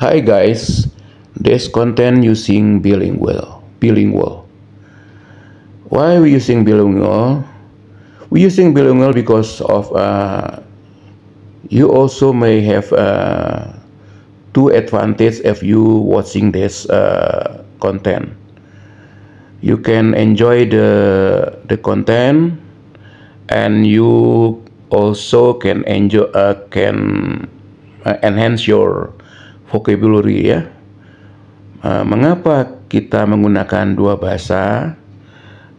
Hi guys, this content using bilingual. Bilingual. Why we using bilingual? We using bilingual because of uh, you also may have uh, two advantage if you watching this uh, content. You can enjoy the the content, and you also can enjoy uh, can uh, enhance your vocabulary ya. Uh, mengapa kita menggunakan dua bahasa?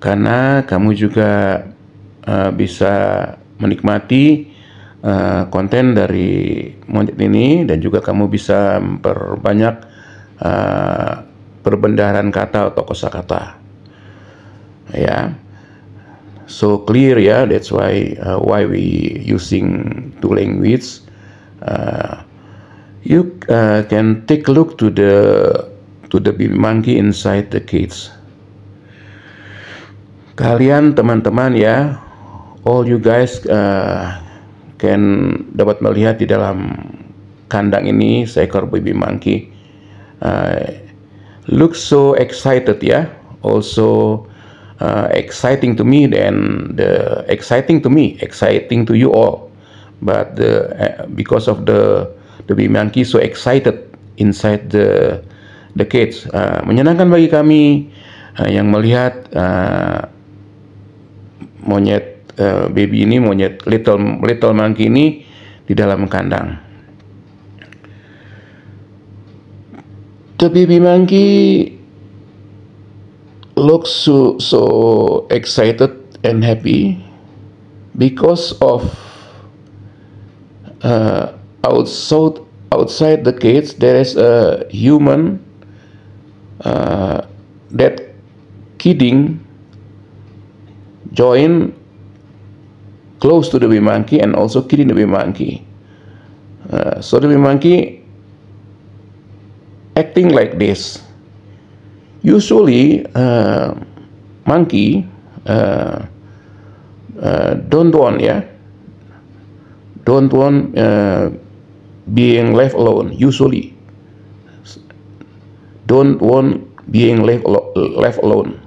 Karena kamu juga uh, bisa menikmati uh, konten dari monyet ini dan juga kamu bisa memperbanyak uh, perbendaharaan kata atau kosakata. Ya. Yeah. So clear ya, that's why uh, why we using two language. Uh, You uh, can take a look to the to the baby monkey inside the cage. Kalian teman-teman ya, all you guys uh, can dapat melihat di dalam kandang ini seekor baby monkey. Uh, look so excited ya, also uh, exciting to me then the exciting to me, exciting to you all. But the, uh, because of the to be monkey so excited inside the the cage. Uh, menyenangkan bagi kami uh, yang melihat uh, monyet uh, baby ini, monyet little little monkey ini di dalam kandang. The baby monkey looks so, so excited and happy because of outside outside the cage there is a human uh, that kidding join close to the bee monkey and also kidding the bee monkey. Uh, so the bee monkey acting like this. Usually, uh, monkey uh, uh don't want yeah, don't want uh, being left alone usually don't want being left, left alone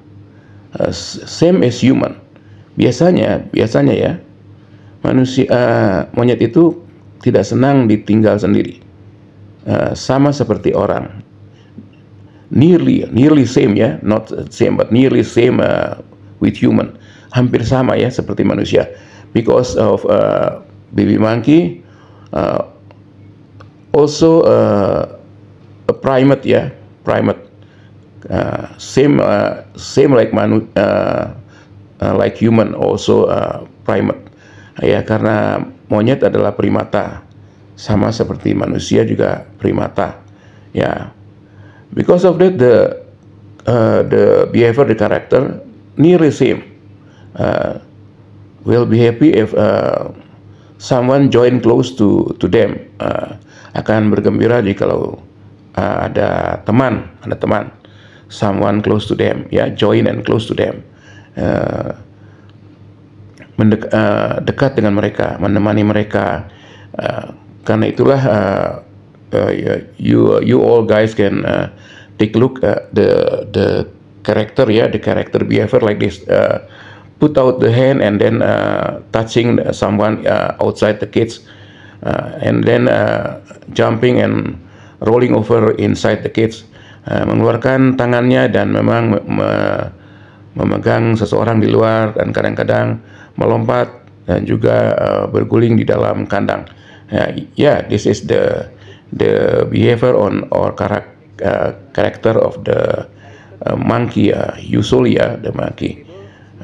uh, same as human biasanya biasanya ya manusia uh, monyet itu tidak senang ditinggal sendiri uh, sama seperti orang nearly nearly same ya not same but nearly same uh, with human hampir sama ya seperti manusia because of uh, baby monkey uh, also uh, a primate, yeah, primate. Uh, same, uh, same like manu, uh, uh, like human, also uh, primate. Ya, karena monyet adalah primata, sama seperti manusia juga primata. Ya, because of that the uh, the behavior, the character nearly same. Uh, will be happy if uh, someone join close to to them uh, akan bergembira di kalau uh, ada teman ada teman someone close to them ya join and close to them uh, mendek, uh, dekat dengan mereka menemani mereka uh, karena itulah uh, uh, ya, you you all guys can uh, take look at the the character ya yeah, the character behavior like this uh, put out the hand and then uh, touching someone uh, outside the cage uh, and then uh, jumping and rolling over inside the cage uh, mengeluarkan tangannya dan memang me memegang seseorang di luar dan kadang-kadang melompat dan juga uh, berguling di dalam kandang ya yeah, this is the the behavior on or character uh, character of the uh, monkey uh, usually uh, the monkey